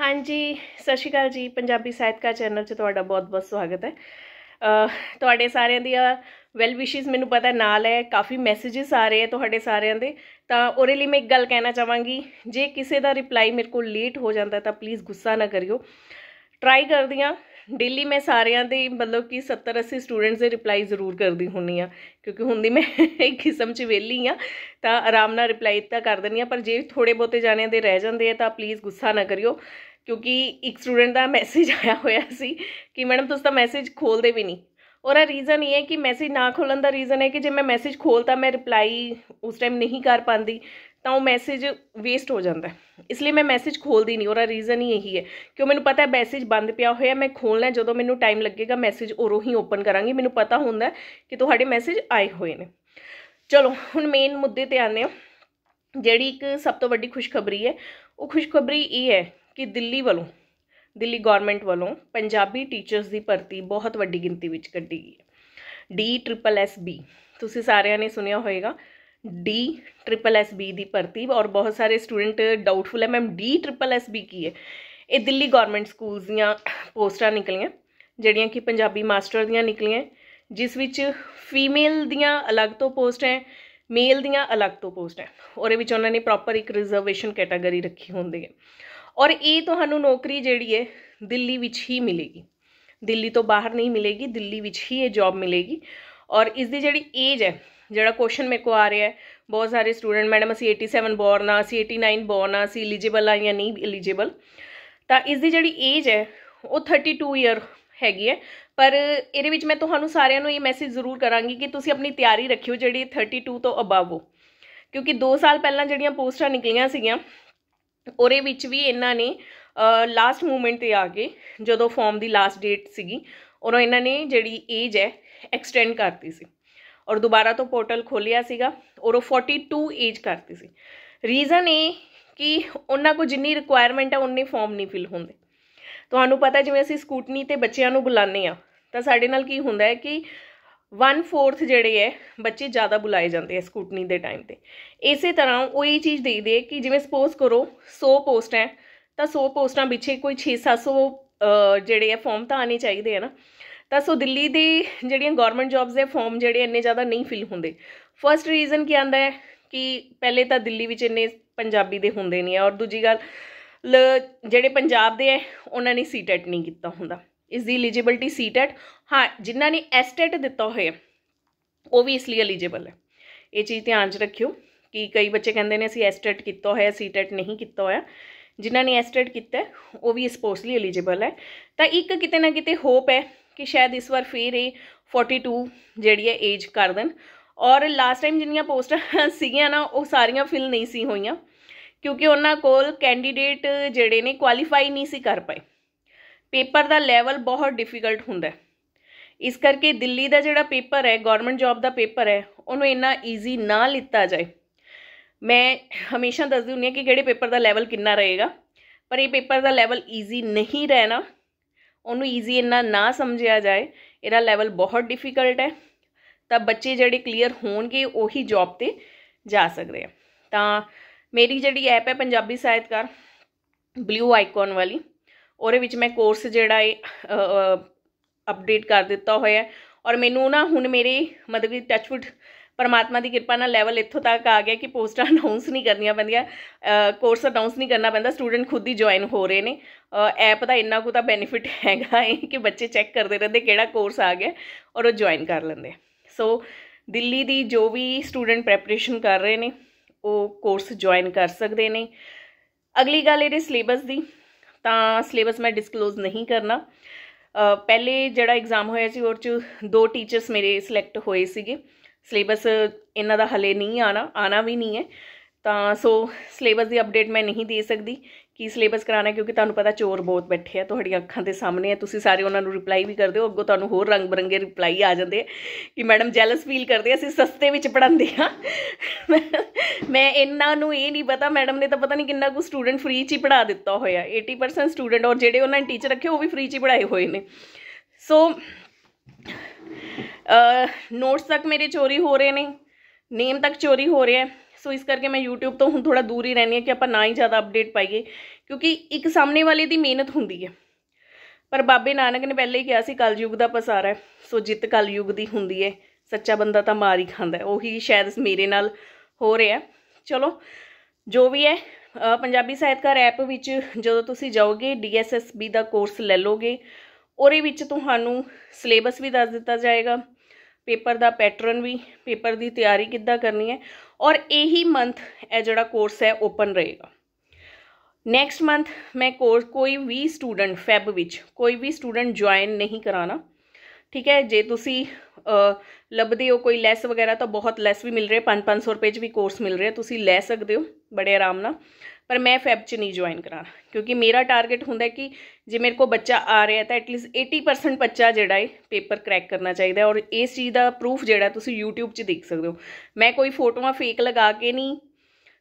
ਹਾਂਜੀ ਸਤਿ ਸ਼੍ਰੀ ਅਕਾਲ ਜੀ ਪੰਜਾਬੀ ਸਾਹਿਤਕਾਰ ਚੈਨਲ 'ਚ ਤੁਹਾਡਾ ਬਹੁਤ-ਬਹੁਤ ਸਵਾਗਤ ਹੈ ਤੁਹਾਡੇ ਸਾਰਿਆਂ ਦੀ ਵੈਲ ਵਿਸ਼ੇਸ ਮੈਨੂੰ ਪਤਾ ਨਾਲ ਹੈ ਕਾਫੀ ਮੈਸੇजेस ਆ ਰਹੇ ਆ ਤੁਹਾਡੇ ਸਾਰਿਆਂ ਦੇ ਤਾਂ ਉਹਦੇ ਲਈ ਮੈਂ ਇੱਕ ਗੱਲ ਕਹਿਣਾ ਚਾਹਾਂਗੀ ਜੇ ਕਿਸੇ ਦਾ ਰਿਪਲਾਈ ਮੇਰੇ ਕੋਲ ਲੇਟ ਹੋ ਜਾਂਦਾ ਤਾਂ ਪਲੀਜ਼ ਗੁੱਸਾ ਨਾ ਕਰਿਓ ਟਰਾਈ ਕਰਦੀ ਡੇਲੀ ਮੈਂ ਸਾਰਿਆਂ ਦੇ ਮਤਲਬ ਕਿ 70 80 ਸਟੂਡੈਂਟਸ ਦੇ ਰਿਪਲਾਈ ਜ਼ਰੂਰ ਕਰਦੀ ਹੁੰਨੀ ਆ ਕਿਉਂਕਿ ਹੁੰਦੀ ਮੈਂ ਇੱਕ ਕਿਸਮ ਚ ਵਿਹਲੀ ਆ ਤਾਂ ਆਰਾਮ ਨਾਲ ਰਿਪਲਾਈ ਤਾਂ ਕਰ ਦਿੰਨੀ ਆ ਪਰ ਜੇ ਥੋੜੇ ਬਹੁਤੇ ਜਾਣਿਆਂ ਦੇ ਰਹਿ ਜਾਂਦੇ ਆ ਤਾਂ ਪਲੀਜ਼ ਗੁੱਸਾ ਨਾ ਕਰਿਓ ਕਿਉਂਕਿ ਇੱਕ ਸਟੂਡੈਂਟ ਦਾ ਮੈਸੇਜ ਆਇਆ ਹੋਇਆ ਸੀ ਕਿ ਮੈਡਮ ਤੁਸੀਂ ਤਾਂ ਮੈਸੇਜ ਖੋਲਦੇ ਵੀ ਨਹੀਂ ਔਰ ਆ ਰੀਜ਼ਨ ਇਹ ਹੈ ਕਿ ਮੈਸੇਜ ਨਾ ਖੋਲਣ ਦਾ ਰੀਜ਼ਨ ਹੈ ਕਿ ਜੇ ਮੈਂ ਮੈਸੇਜ ਖੋਲਤਾ ਮੈਂ ਰਿਪਲਾਈ ਉਸ ਟਾਈਮ ਨਹੀਂ ਕਰ ਪਾਂਦੀ ਤਾਂ ਉਹ ਮੈਸੇਜ ਵੇਸਟ ਹੋ ਜਾਂਦਾ ਇਸ ਲਈ ਮੈਂ ਮੈਸੇਜ ਖੋਲਦੀ ਨਹੀਂ ਉਹਦਾ ਰੀਜ਼ਨ ਹੀ ਇਹੀ ਹੈ ਕਿ ਉਹ ਮੈਨੂੰ ਪਤਾ ਹੈ ਮੈਸੇਜ ਬੰਦ ਪਿਆ ਹੋਇਆ ਮੈਂ ਖੋਲਣਾ ਜਦੋਂ ਮੈਨੂੰ ਟਾਈਮ ਲੱਗੇਗਾ ਮੈਸੇਜ ਉਰੋਂ ਹੀ ਓਪਨ ਕਰਾਂਗੀ ਮੈਨੂੰ ਪਤਾ ਹੁੰਦਾ ਕਿ ਤੁਹਾਡੇ ਮੈਸੇਜ ਆਏ ਹੋਏ ਨੇ ਚਲੋ ਹੁਣ ਮੇਨ ਮੁੱਦੇ ਤੇ ਆਨੇ ਆ ਜਿਹੜੀ ਇੱਕ ਸਭ ਤੋਂ ਵੱਡੀ ਖੁਸ਼ਖਬਰੀ ਹੈ ਉਹ ਖੁਸ਼ਖਬਰੀ ਇਹ ਹੈ ਕਿ ਦਿੱਲੀ ਵੱਲੋਂ ਦਿੱਲੀ ਗਵਰਨਮੈਂਟ ਵੱਲੋਂ ਪੰਜਾਬੀ ਟੀਚਰਸ ਦੀ ਭਰਤੀ ਬਹੁਤ ਵੱਡੀ ਗਿਣਤੀ ਵਿੱਚ ਕੱਢੀ ਗਈ ਹੈ ਡੀ ਟ੍ਰਿਪਲ ਐਸ ਬੀ ਤੁਸੀਂ ਸਾਰਿਆਂ ਨੇ ਸੁਣਿਆ ਹੋਵੇਗਾ डी ट्रिपल एस बी ਦੀ ਭਰਤੀ ਔਰ ਬਹੁਤ ਸਾਰੇ ਸਟੂਡੈਂਟ ਡਾਊਟਫੁਲ ਹੈ ma'am D triple S B ਕੀ ਹੈ ਇਹ ਦਿੱਲੀ ਗਵਰਨਮੈਂਟ ਸਕੂਲਸ ਦੀਆਂ ਪੋਸਟਾਂ ਨਿਕਲੀਆਂ ਜਿਹੜੀਆਂ ਕਿ ਪੰਜਾਬੀ ਮਾਸਟਰ ਦੀਆਂ ਨਿਕਲੀਆਂ ਜਿਸ ਵਿੱਚ ਫੀਮੇਲ ਦੀਆਂ ਅਲੱਗ ਤੋਂ ਪੋਸਟ ਹੈ ਮੇਲ ਦੀਆਂ ਅਲੱਗ ਤੋਂ ਪੋਸਟ ਹੈ ਉਹਦੇ ਵਿੱਚ ਉਹਨਾਂ ਨੇ ਪ੍ਰੋਪਰ ਇੱਕ ਰਿਜ਼ਰਵੇਸ਼ਨ ਕੈਟਾਗਰੀ ਰੱਖੀ ਹੁੰਦੀ ਹੈ ਔਰ ਇਹ ਤੁਹਾਨੂੰ ਨੌਕਰੀ ਜਿਹੜੀ ਹੈ ਦਿੱਲੀ ਵਿੱਚ ਹੀ ਮਿਲੇਗੀ ਦਿੱਲੀ ਤੋਂ ਬਾਹਰ ਨਹੀਂ ਮਿਲੇਗੀ ਦਿੱਲੀ ਵਿੱਚ ਹੀ ਇਹ ਜੌਬ ਮਿਲੇਗੀ ਔਰ ਇਸ ਦੀ ਜਿਹੜੀ ਏਜ ਹੈ ਜਿਹੜਾ ਕੁਐਸਚਨ ਮੇਕੋ ਆ ਰਿਹਾ ਹੈ ਬਹੁਤ ਸਾਰੇ ਸਟੂਡੈਂਟ ਮੈਡਮ ਅਸੀਂ 87 ਬੋਰਨ ਆ ਅਸੀਂ 89 ਬੋਰਨ ਆ ਅਸੀਂ ਐਲੀਜੀਬਲ ਆ ਜਾਂ ਨਹੀਂ ਐਲੀਜੀਬਲ ਤਾਂ ਇਸ ਦੀ ਜਿਹੜੀ ਏਜ ਹੈ ਉਹ 32 ਇਅਰ ਹੈਗੀ ਹੈ ਪਰ ਇਹਦੇ ਵਿੱਚ ਮੈਂ ਤੁਹਾਨੂੰ ਸਾਰਿਆਂ ਨੂੰ ਇਹ ਮੈਸੇਜ ਜ਼ਰੂਰ ਕਰਾਂਗੀ ਕਿ ਤੁਸੀਂ ਆਪਣੀ ਤਿਆਰੀ ਰੱਖਿਓ ਜਿਹੜੀ 32 ਤੋਂ ਅਬਵ ਹੋ ਕਿਉਂਕਿ 2 ਸਾਲ ਪਹਿਲਾਂ ਜਿਹੜੀਆਂ ਪੋਸਟਾਂ ਨਿਕਲੀਆਂ ਸੀਗੀਆਂ ਉਹਦੇ ਵਿੱਚ ਵੀ ਇਹਨਾਂ ਨੇ ਲਾਸਟ ਮੂਮੈਂਟ ਤੇ ਆ ਕੇ ਜਦੋਂ ਫਾਰਮ ਦੀ ਲਾਸਟ ਡੇਟ ਸੀਗੀ ਉਹਨਾਂ ਇਹਨਾਂ ਨੇ ਜਿਹੜੀ ਏਜ ਹੈ ਐਕਸਟੈਂਡ ਕਰਤੀ ਸੀ ਔਰ ਦੁਬਾਰਾ ਤੋਂ ਪੋਰਟਲ ਖੋਲਿਆ ਸੀਗਾ ਔਰ ਉਹ 42 ਏਜ ਕਰਤੀ ਸੀ ਰੀਜ਼ਨ ਇਹ ਕਿ ਉਹਨਾਂ ਕੋ ਜਿੰਨੀ ਰਿਕੁਆਇਰਮੈਂਟ ਹੈ ਉਹਨੇ ਫਾਰਮ ਨਹੀਂ ਫਿਲ ਹੁੰਦੇ ਤੁਹਾਨੂੰ ਪਤਾ ਜਿਵੇਂ ਅਸੀਂ ਸਕੂਟਨੀ ਤੇ ਬੱਚਿਆਂ ਨੂੰ ਬੁਲਾਉਂਦੇ ਆ ਤਾਂ ਸਾਡੇ ਨਾਲ ਕੀ ਹੁੰਦਾ ਹੈ ਕਿ 1/4 ਜਿਹੜੇ ਹੈ ਬੱਚੇ ਜ਼ਿਆਦਾ ਬੁਲਾਏ ਜਾਂਦੇ ਆ ਸਕੂਟਨੀ ਦੇ ਟਾਈਮ ਤੇ ਇਸੇ ਤਰ੍ਹਾਂ ਉਹੀ ਚੀਜ਼ ਦੇ ਦੇ ਕਿ ਜਿਵੇਂ ਸਪੋਜ਼ ਕਰੋ 100 ਪੋਸਟ ਹੈ ਤਾਂ 100 ਪੋਸਟਾਂ ਵਿੱਚੇ ਕੋਈ 6-700 ਜਿਹੜੇ ਐ ਫਾਰਮ ਤਾਂ ਆਣੇ ਚਾਹੀਦੇ ਆ ਨਾ ਤਾਂ ਸੋ ਦਿੱਲੀ ਦੀ ਜਿਹੜੀਆਂ ਗਵਰਨਮੈਂਟ ਜੌਬਸ ਦੇ ਫਾਰਮ ਜਿਹੜੇ ਇੰਨੇ ਜ਼ਿਆਦਾ ਨਹੀਂ ਫਿਲ ਹੁੰਦੇ ਫਰਸਟ ਰੀਜ਼ਨ ਕੀ ਆਂਦਾ ਹੈ ਕਿ ਪਹਿਲੇ ਤਾਂ ਦਿੱਲੀ ਵਿੱਚ ਇੰਨੇ ਪੰਜਾਬੀ ਦੇ ਹੁੰਦੇ ਨਹੀਂ ਔਰ ਦੂਜੀ ਗੱਲ ਜਿਹੜੇ ਪੰਜਾਬ ਦੇ ਐ ਉਹਨਾਂ ਨੇ ਸੀਟੈਟ ਨਹੀਂ ਕੀਤਾ ਹੁੰਦਾ ਇਸ ਦੀ ਐਲੀਜੀਬਿਲਟੀ ਸੀਟੈਟ ਹਾਂ ਜਿਨ੍ਹਾਂ ਨੇ ਐਸਟੇਟ ਦਿੱਤਾ ਹੋਇਆ ਉਹ ਵੀ ਇਸ ਲਈ ਐਲੀਜੀਬਲ ਹੈ ਇਹ ਚੀਜ਼ ਧਿਆਨ 'ਚ ਰੱਖਿਓ ਕਿ ਕਈ ਬੱਚੇ ਕਹਿੰਦੇ ਨੇ ਅਸੀਂ ਐਸਟੇਟ ਕੀਤਾ ਹੋਇਆ ਸੀਟੈਟ ਨਹੀਂ ਕੀਤਾ ਹੋਇਆ ਜਿਨ੍ਹਾਂ ਨੇ ਐਸਟੇਟ ਕੀਤਾ ਉਹ ਵੀ ਇਸ ਪੋਸਟ ਲਈ ਐਲੀਜੀਬਲ ਹੈ ਤਾਂ ਇੱਕ ਕਿਤੇ ਨਾ ਕਿਤੇ ਹੋਪ ਹੈ ਕਿ ਸ਼ਾਇਦ ਇਸ ਵਾਰ ਫੇਰ ਇਹ 42 ਜਿਹੜੀ ਹੈ ਏਜ ਕਰ ਦੇਣ ਔਰ ਲਾਸਟ ਟਾਈਮ ਜਿੰਨੀਆਂ ਪੋਸਟਾਂ ਸੀਗੀਆਂ ਨਾ ਉਹ ਸਾਰੀਆਂ ਫਿਲ ਨਹੀਂ ਸੀ ਹੋਈਆਂ ਕਿਉਂਕਿ ਉਹਨਾਂ ਕੋਲ ਕੈਂਡੀਡੇਟ ਜਿਹੜੇ ਨੇ ਕੁਆਲੀਫਾਈ ਨਹੀਂ ਸੀ ਕਰ ਪਏ ਪੇਪਰ ਦਾ ਲੈਵਲ ਬਹੁਤ ਡਿਫਿਕਲਟ ਹੁੰਦਾ ਹੈ ਇਸ ਕਰਕੇ ਦਿੱਲੀ ਦਾ ਜਿਹੜਾ ਪੇਪਰ ਹੈ ਗਵਰਨਮੈਂਟ ਜੌਬ ਦਾ ਪੇਪਰ ਹੈ ਉਹਨੂੰ ਇੰਨਾ ਈਜ਼ੀ ਨਾ ਲਿੱਤਾ ਜਾਏ ਮੈਂ ਹਮੇਸ਼ਾ ਦੱਸਦੀ ਹੁੰਨੀ ਆ ਕਿ ਕਿਹੜੇ ਪੇਪਰ ਦਾ ਲੈਵਲ ਕਿੰਨਾ ਰਹੇਗਾ ਪਰ ਇਹ ਪੇਪਰ ਦਾ ਲੈਵਲ ਈਜ਼ੀ ਨਹੀਂ ਰਹਿਣਾ ਉਹਨੂੰ ਈਜ਼ੀ ਇੰਨਾ ਨਾ ਸਮਝਿਆ ਜਾਏ ਇਹਦਾ ਲੈਵਲ ਬਹੁਤ ਡਿਫਿਕਲਟ ਹੈ ਤਾਂ ਬੱਚੇ ਜਿਹੜੇ ਕਲੀਅਰ ਹੋਣਗੇ ਉਹੀ ਜੌਬ ਤੇ ਜਾ ਸਕਦੇ ਆ ਤਾਂ ਮੇਰੀ ਜਿਹੜੀ ਐਪ ਹੈ ਪੰਜਾਬੀ ਸਾਹਿਤਕਾਰ ਬਲੂ ਆਈਕਨ ਵਾਲੀ ਉਹਦੇ ਵਿੱਚ ਮੈਂ ਕੋਰਸ ਜਿਹੜਾ ਹੈ ਅਪਡੇਟ ਕਰ ਦਿੱਤਾ ਹੋਇਆ ਔਰ ਮੈਨੂੰ ਨਾ ਹੁਣ ਮੇਰੇ ਮਤਲਬ ਕਿ ਟੱਚਵੁੱਡ ਪਰਮਾਤਮਾ ਦੀ ਕਿਰਪਾ ਨਾਲ ਲੈਵਲ ਇੱਥੋਂ ਤੱਕ ਆ ਗਿਆ ਕਿ ਪੋਸਟਾਂ ਅਨਾਉਂਸ ਨਹੀਂ ਕਰਨੀਆਂ ਪੈਂਦੀਆਂ ਕੋਰਸ ਅਨਾਉਂਸ ਨਹੀਂ ਕਰਨਾ ਪੈਂਦਾ ਸਟੂਡੈਂਟ ਖੁਦ ਹੀ ਜੁਆਇਨ ਹੋ ਰਹੇ ਨੇ ਐਪ ਦਾ ਇੰਨਾ ਕੁ ਤਾਂ ਬੈਨੀਫਿਟ ਹੈਗਾ ਹੈ ਕਿ ਬੱਚੇ ਚੈੱਕ ਕਰਦੇ ਰਹਿੰਦੇ ਕਿਹੜਾ ਕੋਰਸ ਆ ਗਿਆ ਔਰ ਉਹ ਜੁਆਇਨ ਕਰ ਲੈਂਦੇ ਸੋ ਦਿੱਲੀ ਦੀ ਜੋ ਵੀ ਸਟੂਡੈਂਟ ਪ੍ਰੈਪਰੇਸ਼ਨ ਕਰ ਰਹੇ ਨੇ ਉਹ ਕੋਰਸ ਜੁਆਇਨ ਕਰ ਸਕਦੇ ਨੇ ਅਗਲੀ ਗੱਲ ਇਹਦੇ ਸਿਲੇਬਸ ਦੀ ਤਾਂ ਸਿਲੇਬਸ ਮੈਂ ਡਿਸਕਲੋਜ਼ ਨਹੀਂ ਕਰਨਾ ਪਹਿਲੇ ਜਿਹੜਾ ਐਗਜ਼ਾਮ ਹੋਇਆ ਸੀ ਉਹ ਚ ਦੋ ਟੀਚਰਸ ਮੇਰੇ ਸਿਲੈਕਟ ਹੋਏ ਸੀਗੇ ਸਿਲੇਬਸ ਇਹਨਾਂ ਦਾ ਹਲੇ ਨਹੀਂ ਆਣਾ ਆਣਾ ਵੀ ਨਹੀਂ ਹੈ ਤਾਂ ਸੋ ਸਿਲੇਬਸ ਦੀ ਅਪਡੇਟ ਮੈਂ ਨਹੀਂ ਦੇ ਸਕਦੀ ਕਿ ਸਿਲੇਬਸ ਕਰਾਣਾ ਕਿਉਂਕਿ ਤੁਹਾਨੂੰ ਪਤਾ ਚੋਰ ਬਹੁਤ ਬੈਠੇ ਆ ਤੁਹਾਡੀਆਂ ਅੱਖਾਂ ਦੇ ਸਾਹਮਣੇ ਆ ਤੁਸੀਂ ਸਾਰੇ ਉਹਨਾਂ ਨੂੰ ਰਿਪਲਾਈ ਵੀ ਕਰਦੇ ਹੋ ਅੱਗੋਂ ਤੁਹਾਨੂੰ ਹੋਰ ਰੰਗ ਬਰੰਗੇ ਰਿਪਲਾਈ ਆ ਜਾਂਦੇ ਕਿ ਮੈਡਮ ਜੈਲਸ ਫੀਲ ਕਰਦੇ ਅਸੀਂ ਸਸਤੇ ਵਿੱਚ ਪੜਾਉਂਦੇ ਆ ਮੈਂ ਇਹਨਾਂ ਨੂੰ ਇਹ ਨਹੀਂ ਪਤਾ ਮੈਡਮ ਨੇ ਤਾਂ ਪਤਾ ਨਹੀਂ ਕਿੰਨਾ ਕੁ ਸਟੂਡੈਂਟ ਫ੍ਰੀ ਚ ਹੀ ਪੜਾ ਦਿੱਤਾ ਹੋਇਆ 80% ਸਟੂਡੈਂਟ ਔਰ ਜਿਹੜੇ ਉਹਨਾਂ ਨੇ ਟੀਚਰ ਰੱਖੇ ਉਹ ਵੀ ਫ੍ਰੀ ਚ ਹੀ ਪੜਾਏ ਹੋਏ ਨੇ ਸੋ ਨੋਟਸ ਤੱਕ ਮੇਰੇ ਚੋਰੀ ਹੋ ਰਹੇ ਨੇ ਨੇਮ ਤੱਕ ਚੋਰੀ ਹੋ ਰਿਹਾ ਸੋ ਇਸ ਕਰਕੇ ਮੈਂ YouTube ਤੋਂ ਹੁਣ ਥੋੜਾ ਦੂਰ ਹੀ ਰਹਿਣੀ ਹੈ ਕਿ ਆਪਾਂ ਨਾ ਹੀ ਜ਼ਿਆਦਾ ਅਪਡੇਟ ਪਾਈਏ ਕਿਉਂਕਿ ਇੱਕ ਸਾਹਮਣੇ ਵਾਲੇ ਦੀ ਮਿਹਨਤ ਹੁੰਦੀ ਹੈ ਪਰ ਬਾਬੇ ਨਾਨਕ ਨੇ ਪਹਿਲੇ ਹੀ ਕਿਹਾ ਸੀ ਕਲਯੁਗ ਦਾ ਪਸਾਰਾ ਹੈ ਸੋ ਜਿੱਤ ਕਲਯੁਗ ਦੀ ਹੁੰਦੀ ਹੈ ਸੱਚਾ ਬੰਦਾ ਤਾਂ ਮਾਰ ਹੀ ਖਾਂਦਾ ਹੈ ਉਹੀ ਸ਼ਾਇਦ ਮੇਰੇ ਨਾਲ ਹੋ ਰਿਹਾ ਚਲੋ ਜੋ ਵੀ ਹੈ ਪੰਜਾਬੀ ਸਾਹਿਤਕਾਰ ਐਪ ਵਿੱਚ ਜਦੋਂ ਤੁਸੀਂ ਜਾਓਗੇ ਡੀਐਸਐਸਬੀ ਦਾ ਕੋਰਸ ਲੈ ਲੋਗੇ ਉਹਦੇ ਵਿੱਚ ਤੁਹਾਨੂੰ ਸਿਲੇਬਸ ਵੀ ਦੱਸ ਦਿੱਤਾ ਜਾਏਗਾ ਪੇਪਰ ਦਾ ਪੈਟਰਨ ਵੀ ਪੇਪਰ ਦੀ ਤਿਆਰੀ ਕਿੱਦਾਂ ਕਰਨੀ ਹੈ ਔਰ ਇਹੀ ਮੰਥ ਇਹ ਜਿਹੜਾ ਕੋਰਸ ਹੈ ਓਪਨ ਰਹੇਗਾ ਨੈਕਸਟ ਮੰਥ ਮੈਂ ਕੋਰਸ ਕੋਈ ਵੀ ਸਟੂਡੈਂਟ ਫੈਬ ਵਿੱਚ ਕੋਈ ਵੀ ਸਟੂਡੈਂਟ ਜੁਆਇਨ ਨਹੀਂ ਕਰਾਣਾ ਠੀਕ ਹੈ ਜੇ ਤੁਸੀਂ ਲੱਭਦੇ ਹੋ ਕੋਈ ਲੈਸ ਵਗੈਰਾ ਤਾਂ ਬਹੁਤ ਲੈਸ ਵੀ ਮਿਲ ਰਹੇ 5-500 ਰੁਪਏ 'ਚ ਵੀ ਕੋਰਸ ਮਿਲ ਰਿਹਾ ਤੁਸੀਂ ਲੈ ਸਕਦੇ ਹੋ ਬੜੇ ਆਰਾਮ ਨਾਲ ਪਰ ਮੈਂ ਫੈਬ 'ਚ ਨਹੀਂ ਜੁਆਇਨ ਕਰਾਂ ਕਿਉਂਕਿ ਮੇਰਾ ਟਾਰਗੇਟ ਹੁੰਦਾ ਕਿ ਜੇ ਮੇਰੇ ਕੋ ਬੱਚਾ ਆ ਰਿਹਾ ਤਾਂ ਐਟਲੀਸਟ 80% ਬੱਚਾ ਜਿਹੜਾ ਹੈ ਪੇਪਰ ਕ੍ਰੈਕ ਕਰਨਾ ਚਾਹੀਦਾ ਔਰ ਇਸ ਚੀਜ਼ ਦਾ ਪ੍ਰੂਫ ਜਿਹੜਾ ਤੁਸੀਂ YouTube 'ਚ ਦੇਖ ਸਕਦੇ ਹੋ ਮੈਂ ਕੋਈ ਫੋਟੋਆਂ ਫੇਕ ਲਗਾ ਕੇ ਨਹੀਂ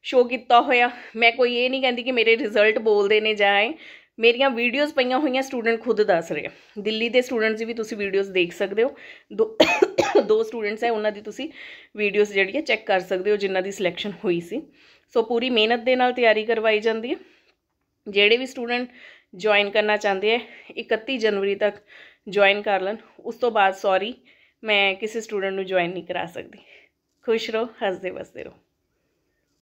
ਸ਼ੋ ਕੀਤਾ ਹੋਇਆ ਮੈਂ ਕੋਈ ਇਹ ਨਹੀਂ ਕਹਿੰਦੀ ਕਿ ਮੇਰੇ ਰਿਜ਼ਲਟ ਬੋਲਦੇ ਨੇ ਜਾਏ ਮੇਰੀਆਂ ਵੀਡੀਓਜ਼ ਪਈਆਂ ਹੋਈਆਂ ਸਟੂਡੈਂਟ ਖੁਦ ਦੱਸ ਰਹੇ ਦਿੱਲੀ ਦੇ ਸਟੂਡੈਂਟਸ ਵੀ ਤੁਸੀਂ ਵੀਡੀਓਜ਼ ਦੇਖ ਸਕਦੇ ਹੋ ਦੋ ਦੋ ਸਟੂਡੈਂਟਸ ਹੈ ਉਹਨਾਂ ਦੀ ਤੁਸੀਂ ਵੀਡੀਓਜ਼ ਜਿਹੜੀਆਂ ਚੈੱਕ ਕਰ ਸਕਦੇ ਹੋ ਜਿਨ੍ਹਾਂ ਦੀ ਸਿਲੈਕਸ਼ਨ ਹੋਈ ਸੀ ਸੋ ਪੂਰੀ ਮਿਹਨਤ ਦੇ ਨਾਲ ਤਿਆਰੀ ਕਰਵਾਈ ਜਾਂਦੀ ਹੈ ਜਿਹੜੇ ਵੀ ਸਟੂਡੈਂਟ ਜੁਆਇਨ ਕਰਨਾ ਚਾਹੁੰਦੇ ਹੈ 31 ਜਨਵਰੀ ਤੱਕ ਜੁਆਇਨ ਕਰ ਲੈਣ ਉਸ ਤੋਂ ਬਾਅਦ ਸੌਰੀ ਮੈਂ ਕਿਸੇ ਸਟੂਡੈਂਟ ਨੂੰ ਜੁਆਇਨ ਨਹੀਂ ਕਰਾ ਸਕਦੀ ਖੁਸ਼ ਰਹੋ ਹੱਸਦੇ ਵਸਦੇ ਰਹੋ